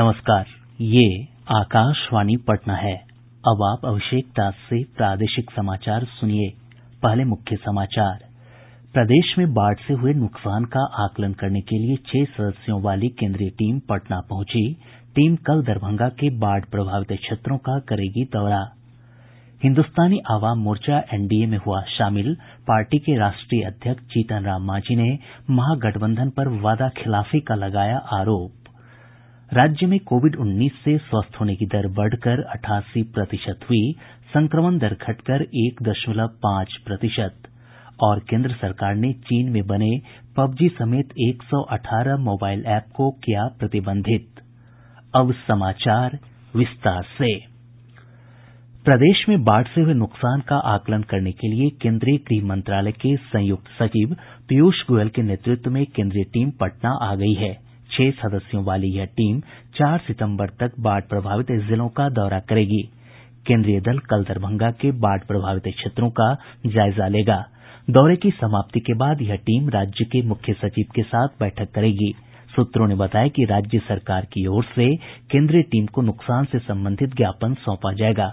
ये आकाशवाणी पटना है अब आप अभिषेक दास से प्रादेशिक समाचार सुनिये पहले मुख्य समाचार प्रदेश में बाढ़ से हुए नुकसान का आकलन करने के लिए छह सदस्यों वाली केन्द्रीय टीम पटना पहुंची टीम कल दरभंगा के बाढ़ प्रभावित क्षेत्रों का करेगी दौरा हिन्दुस्तानी आवाम मोर्चा एनडीए में हुआ शामिल पार्टी के राष्ट्रीय अध्यक्ष जीतन राम मांझी ने महागठबंधन पर वादा खिलाफी का लगाया आरोप राज्य में कोविड उन्नीस से स्वस्थ होने की दर बढ़कर अठासी प्रतिशत हुई संक्रमण दर घटकर एक दशमलव पांच प्रतिशत और केन्द्र सरकार ने चीन में बने पबजी समेत एक सौ अठारह मोबाइल ऐप को किया प्रतिबंधित प्रदेश में बाढ़ से हुए नुकसान का आकलन करने के लिए केन्द्रीय गृह मंत्रालय के संयुक्त सचिव पीयूष गोयल के नेतृत्व में केन्द्रीय टीम पटना आ गयी है छह सदस्यों वाली यह टीम चार सितम्बर तक बाढ़ प्रभावित जिलों का दौरा करेगी केन्द्रीय दल कल दरभंगा के बाढ़ प्रभावित क्षेत्रों का जायजा लेगा दौरे की समाप्ति के बाद यह टीम राज्य के मुख्य सचिव के साथ बैठक करेगी सूत्रों ने बताया कि राज्य सरकार की ओर से केन्द्रीय टीम को नुकसान से संबंधित ज्ञापन सौंपा जायेगा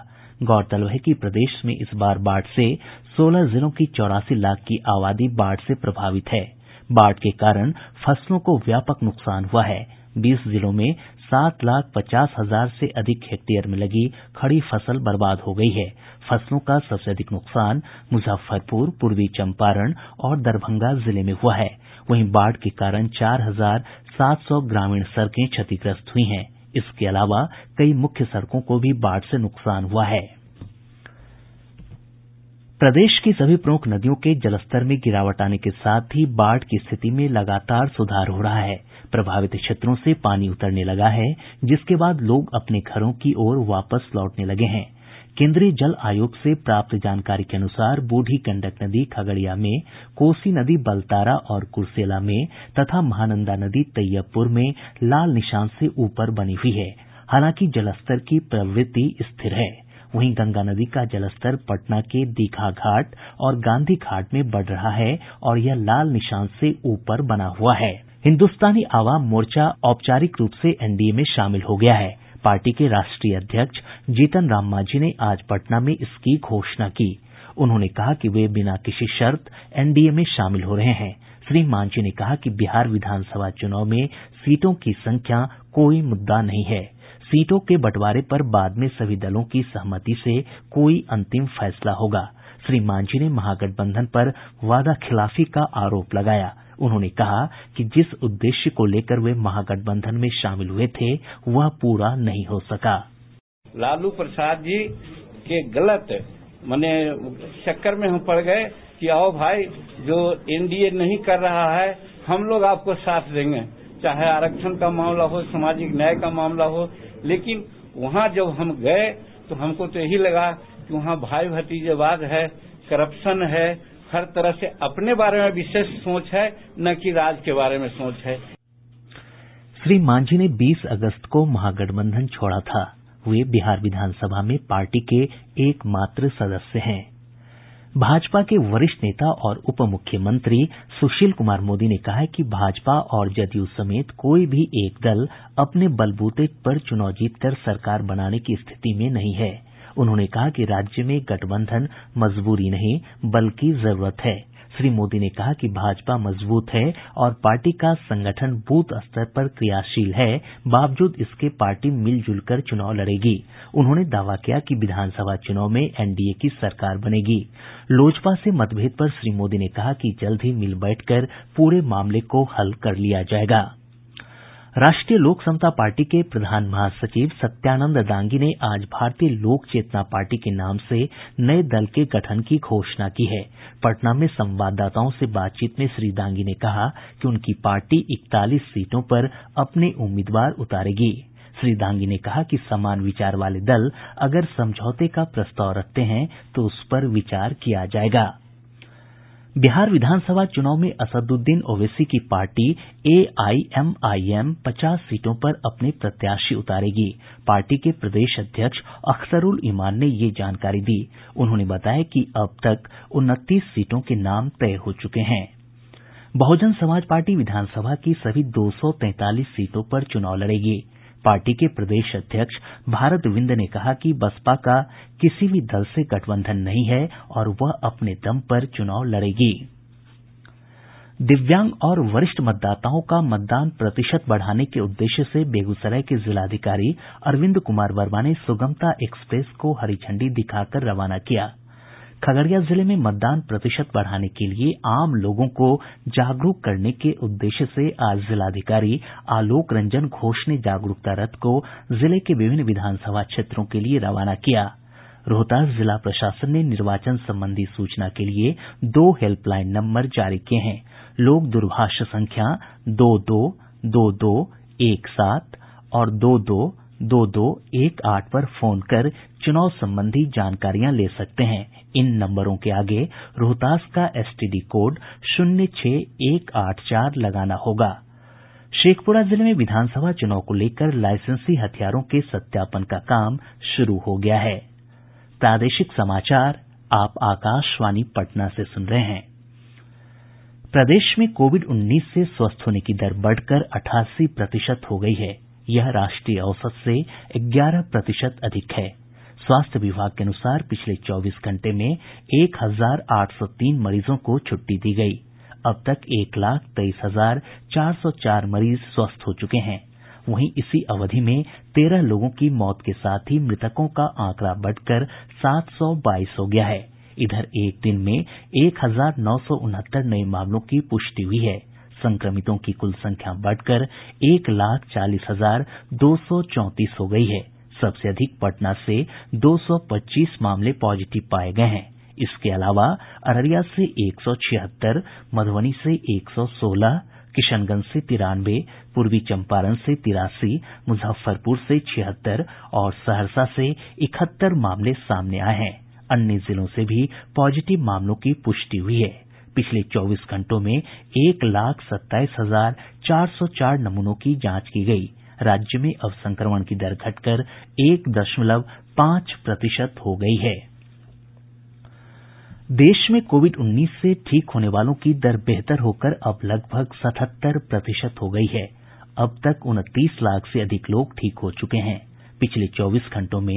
गौरतलब है कि प्रदेश में इस बार बाढ़ से सोलह जिलों की चौरासी लाख की आबादी बाढ़ से प्रभावित हुई है बाढ़ के कारण फसलों को व्यापक नुकसान हुआ है बीस जिलों में सात लाख पचास हजार से अधिक हेक्टेयर में लगी खड़ी फसल बर्बाद हो गयी है फसलों का सबसे अधिक नुकसान मुजफ्फरपुर पूर्वी चंपारण और दरभंगा जिले में हुआ है वहीं बाढ़ के कारण चार हजार सात सौ ग्रामीण सड़कें क्षतिग्रस्त हुई हैं इसके अलावा कई मुख्य सड़कों को भी बाढ़ से नुकसान हुआ है प्रदेश की सभी प्रमुख नदियों के जलस्तर में गिरावट आने के साथ ही बाढ़ की स्थिति में लगातार सुधार हो रहा है प्रभावित क्षेत्रों से पानी उतरने लगा है जिसके बाद लोग अपने घरों की ओर वापस लौटने लगे हैं केन्द्रीय जल आयोग से प्राप्त जानकारी के अनुसार बूढ़ी गंडक नदी खगड़िया में कोसी नदी बलतारा और कुर्सेला में तथा महानंदा नदी तैयबपुर में लाल निशान से ऊपर बनी हुई है हालांकि जलस्तर की प्रवृत्ति स्थिर है वहीं गंगा नदी का जलस्तर पटना के दीघा घाट और गांधी घाट में बढ़ रहा है और यह लाल निशान से ऊपर बना हुआ है हिन्दुस्तानी आवाम मोर्चा औपचारिक रूप से एनडीए में शामिल हो गया है पार्टी के राष्ट्रीय अध्यक्ष जीतन राम मांझी ने आज पटना में इसकी घोषणा की उन्होंने कहा कि वे बिना किसी शर्त एनडीए में शामिल हो रहे हैं श्री मांझी ने कहा कि बिहार विधानसभा चुनाव में सीटों की संख्या कोई मुद्दा नहीं है सीटों के बंटवारे पर बाद में सभी दलों की सहमति से कोई अंतिम फैसला होगा श्री मांझी ने महागठबंधन पर वादाखिलाफी का आरोप लगाया उन्होंने कहा कि जिस उद्देश्य को लेकर वे महागठबंधन में शामिल हुए थे वह पूरा नहीं हो सका लालू प्रसाद जी के गलत मैंने चक्कर में हम पड़ गए कि आओ भाई जो एनडीए नहीं कर रहा है हम लोग आपको साथ देंगे चाहे आरक्षण का मामला हो सामाजिक न्याय का मामला हो लेकिन वहां जब हम गए तो हमको तो यही लगा कि वहां भाई भतीजेवाद है करप्शन है हर तरह से अपने बारे में विशेष सोच है न कि राज के बारे में सोच है श्री मांझी ने 20 अगस्त को महागठबंधन छोड़ा था वे बिहार विधानसभा में पार्टी के एकमात्र सदस्य हैं भाजपा के वरिष्ठ नेता और उप मुख्यमंत्री सुशील कुमार मोदी ने कहा है कि भाजपा और जदयू समेत कोई भी एक दल अपने बलबूते पर चुनाव जीतकर सरकार बनाने की स्थिति में नहीं है उन्होंने कहा कि राज्य में गठबंधन मजबूरी नहीं बल्कि जरूरत है श्री मोदी ने कहा कि भाजपा मजबूत है और पार्टी का संगठन बूथ स्तर पर क्रियाशील है बावजूद इसके पार्टी मिलजुल कर चुनाव लड़ेगी उन्होंने दावा किया कि विधानसभा चुनाव में एनडीए की सरकार बनेगी लोजपा से मतभेद पर श्री मोदी ने कहा कि जल्द ही मिल बैठकर पूरे मामले को हल कर लिया जायेगा राष्ट्रीय लोक समता पार्टी के प्रधान महासचिव सत्यानंद दांगी ने आज भारतीय लोक चेतना पार्टी के नाम से नये दल के गठन की घोषणा की है पटना में संवाददाताओं से बातचीत में श्री दांगी ने कहा कि उनकी पार्टी इकतालीस सीटों पर अपने उम्मीदवार उतारेगी श्री दांगी ने कहा कि समान विचार वाले दल अगर समझौते का प्रस्ताव रखते हैं तो उस पर विचार किया जायेगा बिहार विधानसभा चुनाव में असदुद्दीन ओवैसी की पार्टी एआईएमआईएम पचास सीटों पर अपने प्रत्याशी उतारेगी पार्टी के प्रदेश अध्यक्ष अख्तरूल इमान ने यह जानकारी दी उन्होंने बताया कि अब तक उनतीस सीटों के नाम तय हो चुके हैं बहुजन समाज पार्टी विधानसभा की सभी दो सौ तैंतालीस सीटों पर चुनाव लड़ेगी पार्टी के प्रदेश अध्यक्ष भारत बिंद ने कहा कि बसपा का किसी भी दल से गठबंधन नहीं है और वह अपने दम पर चुनाव लड़ेगी दिव्यांग और वरिष्ठ मतदाताओं का मतदान प्रतिशत बढ़ाने के उद्देश्य से बेगूसराय के जिलाधिकारी अरविंद कुमार वर्मा ने सुगमता एक्सप्रेस को हरी झंडी दिखाकर रवाना किया है खगड़िया जिले में मतदान प्रतिशत बढ़ाने के लिए आम लोगों को जागरूक करने के उद्देश्य से आज जिलाधिकारी आलोक रंजन घोष ने जागरूकता रथ को जिले के विभिन्न विधानसभा क्षेत्रों के लिए रवाना किया रोहतास जिला प्रशासन ने निर्वाचन संबंधी सूचना के लिए दो हेल्पलाइन नम्बर जारी किये हैं लोग दूरभाष संख्या दो दो दो दो एक सात और दो दो दो दो एक आठ पर फोन कर चुनाव संबंधी जानकारियां ले सकते हैं इन नम्बरों के आगे रोहतास का एसटीडी कोड शून्य छह एक आठ चार लगाना होगा शेखपुरा जिले में विधानसभा चुनाव को लेकर लाईसेंसी हथियारों के सत्यापन का काम शुरू हो गया है प्रदेश में कोविड उन्नीस से स्वस्थ होने की दर बढ़कर अठासी प्रतिशत हो गयी है यह राष्ट्रीय औसत से ग्यारह प्रतिशत अधिक है स्वास्थ्य विभाग के अनुसार पिछले चौबीस घंटे में एक हजार आठ सौ तीन मरीजों को छुट्टी दी गयी अब तक एक लाख तेईस हजार चार सौ चार मरीज स्वस्थ हो चुके हैं वहीं इसी अवधि में तेरह लोगों की मौत के साथ ही मृतकों का आंकड़ा बढ़कर सात सौ बाईस हो गया है इधर एक दिन में एक हजार नौ सौ उनहत्तर नये मामलों की पुष्टि हुई है संक्रमितों की कुल संख्या बढ़कर एक लाख चालीस हजार दो सौ चौंतीस हो गयी है सबसे अधिक पटना से दो सौ पच्चीस मामले पॉजिटिव पाये गये हैं इसके अलावा अररिया से एक सौ छिहत्तर मधुबनी से एक सौ सोलह किशनगंज से तिरानवे पूर्वी चंपारण से तिरासी मुजफ्फरपुर से छिहत्तर और सहरसा से इकहत्तर मामले सामने आये हैं अन्य जिलों से भी पॉजिटिव मामलों की पुष्टि हुई है पिछले चौबीस घंटों में एक लाख सत्ताईस हजार चार सौ चार नमूनों की जांच की गयी है राज्य में अब संक्रमण की दर घटकर एक दशमलव पांच प्रतिशत हो गयी है देश में कोविड उन्नीस से ठीक होने वालों की दर बेहतर होकर अब लगभग सतहत्तर प्रतिशत हो गयी है अब तक उनतीस लाख से अधिक लोग ठीक हो चुके हैं पिछले चौबीस घंटों में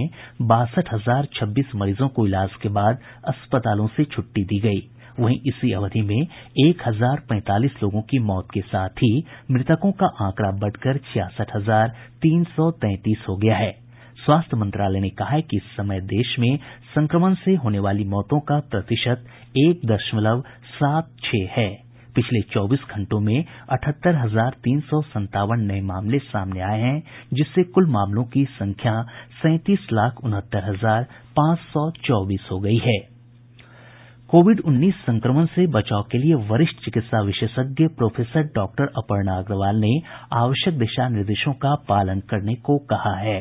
बासठ हजार छब्बीस मरीजों को इलाज के बाद अस्पतालों से छुट्टी दी गयी है वहीं इसी अवधि में एक हजार पैंतालीस लोगों की मौत के साथ ही मृतकों का आंकड़ा बढ़कर छियासठ हजार तीन सौ तैंतीस हो गया है स्वास्थ्य मंत्रालय ने कहा है कि इस समय देश में संक्रमण से होने वाली मौतों का प्रतिशत एक दशमलव सात छह है पिछले चौबीस घंटों में अठहत्तर हजार तीन सौ संतावन नये मामले सामने आये हैं जिससे कुल मामलों की संख्या सैंतीस लाख उनहत्तर हजार पांच सौ चौबीस हो गई है कोविड उन्नीस संक्रमण से बचाव के लिए वरिष्ठ चिकित्सा विशेषज्ञ प्रोफेसर डॉक्टर अपर्णा अग्रवाल ने आवश्यक दिशा निर्देशों का पालन करने को कहा है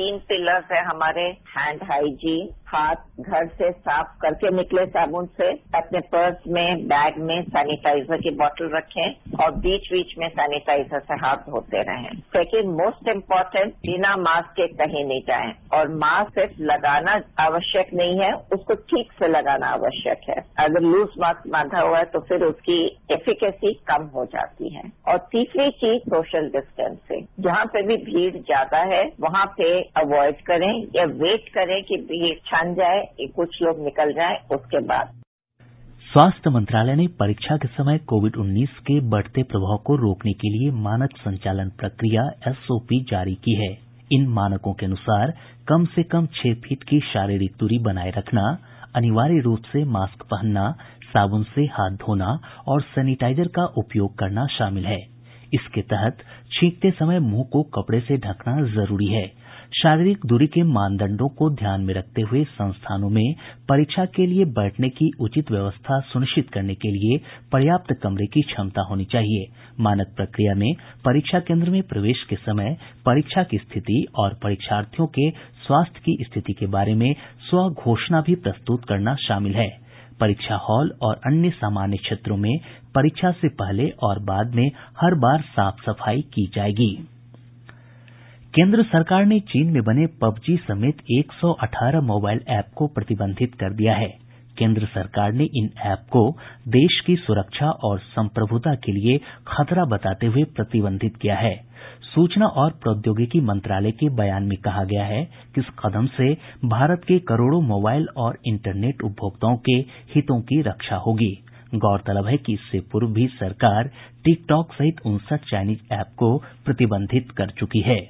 तीन पिलर्स है हमारे हैंड हाइजीन हाथ घर से साफ करके निकले साबुन से अपने पर्स में बैग में सैनिटाइजर की बोतल रखें और बीच बीच में सैनिटाइजर से हाथ धोते रहें सेकेंड मोस्ट इम्पोर्टेंट बिना मास्क के कहीं नहीं जाएं और मास्क सिर्फ लगाना आवश्यक नहीं है उसको ठीक से लगाना आवश्यक है अगर लूज मास्क बांधा हुआ है तो फिर उसकी एफिकेसी कम हो जाती है और तीसरी चीज सोशल डिस्टेंसिंग जहां पे भी भीड़ ज्यादा है वहां पे अवॉयड करें या वेट करें कि ये छन जाए कि कुछ लोग निकल जाए उसके बाद स्वास्थ्य मंत्रालय ने परीक्षा के समय कोविड उन्नीस के बढ़ते प्रभाव को रोकने के लिए मानक संचालन प्रक्रिया एसओपी जारी की है इन मानकों के अनुसार कम से कम छह फीट की शारीरिक दूरी बनाए रखना अनिवार्य रूप से मास्क पहनना साबुन से हाथ धोना और सैनिटाइजर का उपयोग करना शामिल है इसके तहत छींकते समय मुंह को कपड़े से ढकना जरूरी है शारीरिक दूरी के मानदंडों को ध्यान में रखते हुए संस्थानों में परीक्षा के लिए बैठने की उचित व्यवस्था सुनिश्चित करने के लिए पर्याप्त कमरे की क्षमता होनी चाहिए मानक प्रक्रिया में परीक्षा केन्द्र में प्रवेश के समय परीक्षा की स्थिति और परीक्षार्थियों के स्वास्थ्य की स्थिति के बारे में स्व घोषणा भी प्रस्तुत करना शामिल है परीक्षा हॉल और अन्य सामान्य क्षेत्रों में परीक्षा से पहले और बाद में हर बार साफ सफाई की जायेगी केन्द्र सरकार ने चीन में बने पबजी समेत एक सौ अठारह मोबाइल ऐप को प्रतिबंधित कर दिया है केन्द्र सरकार ने इन ऐप को देश की सुरक्षा और संप्रभुता के लिए खतरा बताते हुए प्रतिबंधित किया है सूचना और प्रौद्योगिकी मंत्रालय के बयान में कहा गया है कि इस कदम से भारत के करोड़ों मोबाइल और इंटरनेट उपभोक्ताओं के हितों की रक्षा होगी गौरतलब है कि इससे पूर्व भी सरकार टिकटॉक सहित उनसठ चाइनीज ऐप को प्रतिबंधित कर चुकी थी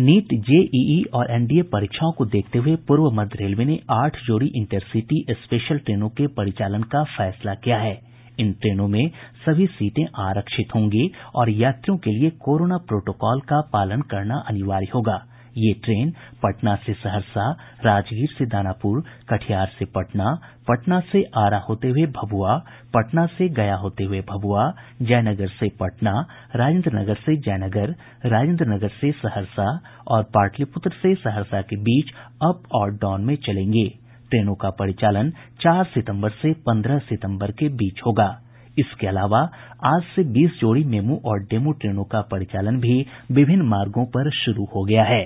नीट जेईई और एनडीए परीक्षाओं को देखते हुए पूर्व मध्य रेलवे ने आठ जोड़ी इंटरसिटी स्पेशल ट्रेनों के परिचालन का फैसला किया है इन ट्रेनों में सभी सीटें आरक्षित होंगी और यात्रियों के लिए कोरोना प्रोटोकॉल का पालन करना अनिवार्य होगा ये ट्रेन पटना से सहरसा राजगीर से दानापुर कटिहार से पटना पटना से आरा होते हुये भभुआ पटना से गया होते हुये भभुआ जयनगर से पटना राजेन्द्र नगर से जयनगर राजेन्द्र नगर से सहरसा और पाटलिपुत्र से सहरसा के बीच अप और डाउन में चलेंगे ट्रेनों का परिचालन चार सितंबर से पन्द्रह सितंबर के बीच होगा इसके अलावा आज से बीस जोड़ी मेमू और डेमू ट्रेनों का परिचालन भी विभिन्न मार्गों पर शुरू हो गया है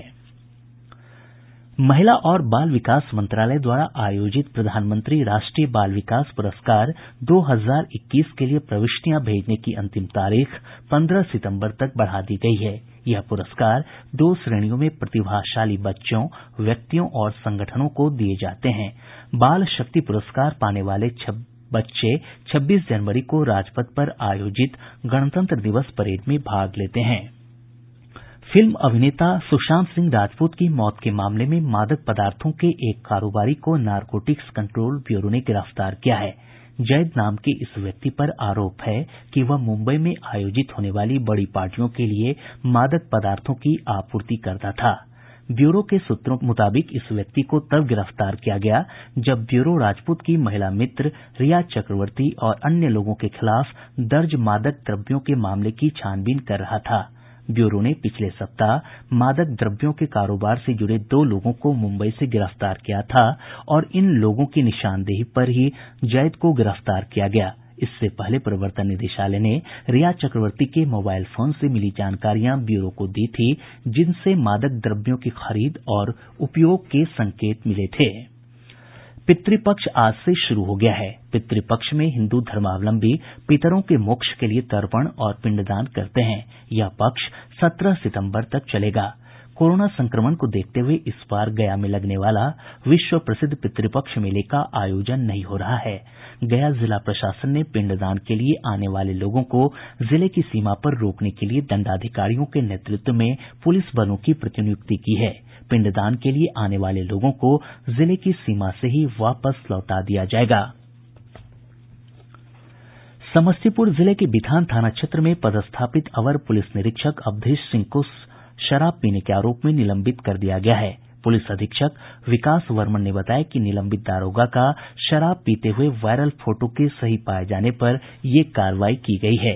महिला और बाल विकास मंत्रालय द्वारा आयोजित प्रधानमंत्री राष्ट्रीय बाल विकास पुरस्कार दो हजार इक्कीस के लिए प्रविष्टियां भेजने की अंतिम तारीख पन्द्रह सितम्बर तक बढ़ा दी गई है यह पुरस्कार दो श्रेणियों में प्रतिभाशाली बच्चों व्यक्तियों और संगठनों को दिये जाते हैं बाल शक्ति पुरस्कार पाने वाले बच्चे छब्बीस जनवरी को राजपथ पर आयोजित गणतंत्र दिवस परेड में भाग लेते हैं फिल्म अभिनेता सुशांत सिंह राजपूत की मौत के मामले में मादक पदार्थों के एक कारोबारी को नारकोटिक्स कंट्रोल ब्यूरो ने गिरफ्तार किया है जैद नाम के इस व्यक्ति पर आरोप है कि वह मुंबई में आयोजित होने वाली बड़ी पार्टियों के लिए मादक पदार्थों की आपूर्ति करता था ब्यूरो के सूत्रों के मुताबिक इस व्यक्ति को तब गिरफ्तार किया गया जब ब्यूरो राजपूत की महिला मित्र रिया चक्रवर्ती और अन्य लोगों के खिलाफ दर्ज मादक द्रव्यों के मामले की छानबीन कर रहा था ब्यूरो ने पिछले सप्ताह मादक द्रव्यों के कारोबार से जुड़े दो लोगों को मुम्बई से गिरफ्तार किया था और इन लोगों की निशानदेही पर ही जैद को गिरफ्तार किया गया इससे पहले प्रवर्तन निदेशालय ने रिया चक्रवर्ती के मोबाइल फोन से मिली जानकारियां ब्यूरो को दी थी जिनसे मादक द्रव्यों की खरीद और उपयोग के संकेत मिले थे पितृपक्ष आज से शुरू हो गया है पितृपक्ष में हिन्दू धर्मावलंबी पितरों के मोक्ष के लिए तर्पण और पिंडदान करते हैं यह पक्ष सत्रह सितम्बर तक चलेगा कोरोना संक्रमण को देखते हुए इस बार गया में लगने वाला विश्व प्रसिद्ध पितृपक्ष मेले का आयोजन नहीं हो रहा है गया जिला प्रशासन ने पिंडदान के लिए आने वाले लोगों को जिले की सीमा पर रोकने के लिए दंडाधिकारियों के नेतृत्व में पुलिस बलों की प्रतिनियुक्ति की है पिंडदान के लिए आने वाले लोगों को जिले की सीमा से ही वापस लौटा दिया जायेगा समस्तीपुर जिले के बिथान थाना क्षेत्र में पदस्थापित अवर पुलिस निरीक्षक अवधेश सिंह को शराब पीने के आरोप में निलंबित कर दिया गया है पुलिस अधीक्षक विकास वर्मन ने बताया कि निलंबित दारोगा का शराब पीते हुए वायरल फोटो के सही पाये जाने पर यह कार्रवाई की गयी है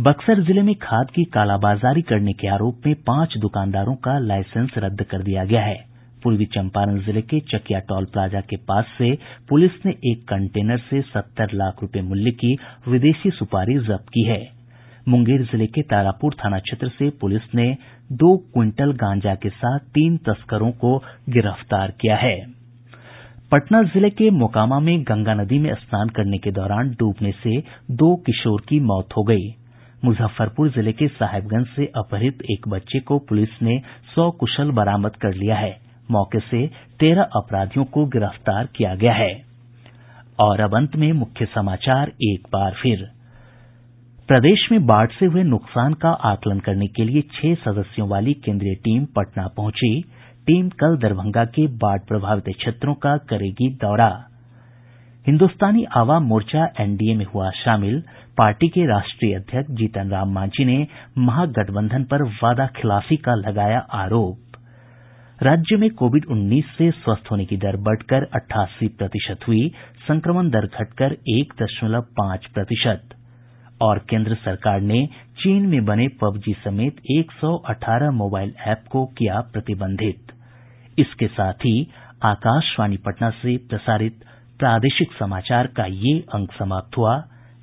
बक्सर जिले में खाद की कालाबाजारी करने के आरोप में पांच दुकानदारों का लाईसेंस रद्द कर दिया गया है पूर्वी चंपारण जिले के चकिया टॉल प्लाजा के पास से पुलिस ने एक कंटेनर से सत्तर लाख रूपये मूल्य की विदेशी सुपारी जब्त की है मुंगेर जिले के तारापुर थाना क्षेत्र से पुलिस ने दो क्विंटल गांजा के साथ तीन तस्करों को गिरफ्तार किया है पटना जिले के मोकामा में गंगा नदी में स्नान करने के दौरान डूबने से दो किशोर की मौत हो गयी मुजफ्फरपुर जिले के साहेबगंज से अपहृत एक बच्चे को पुलिस ने सकुशल बरामद कर लिया है मौके से तेरह अपराधियों को गिरफ्तार किया गया है और अब अंत में मुख्य समाचार एक बार फिर प्रदेश में बाढ़ से हुए नुकसान का आकलन करने के लिए छह सदस्यों वाली केन्द्रीय टीम पटना पहुंची टीम कल दरभंगा के बाढ़ प्रभावित क्षेत्रों का करेगी दौरा हिन्दुस्तानी आवाम मोर्चा एनडीए में हुआ शामिल पार्टी के राष्ट्रीय अध्यक्ष जीतन राम मांझी ने महागठबंधन पर वादाखिलाफी का लगाया आरोप राज्य में कोविड उन्नीस से स्वस्थ होने की दर बढ़कर अठासी प्रतिशत हुई संक्रमण दर घटकर एक दशमलव पांच प्रतिशत और केन्द्र सरकार ने चीन में बने पबजी समेत एक सौ अठारह को किया प्रतिबंधित इसके साथ ही आकाशवाणी पटना से प्रसारित प्रादेशिक समाचार का ये अंक समाप्त हुआ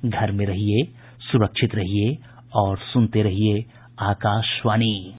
घर में रहिये सुरक्षित रहिये और सुनते रहिये आकाशवाणी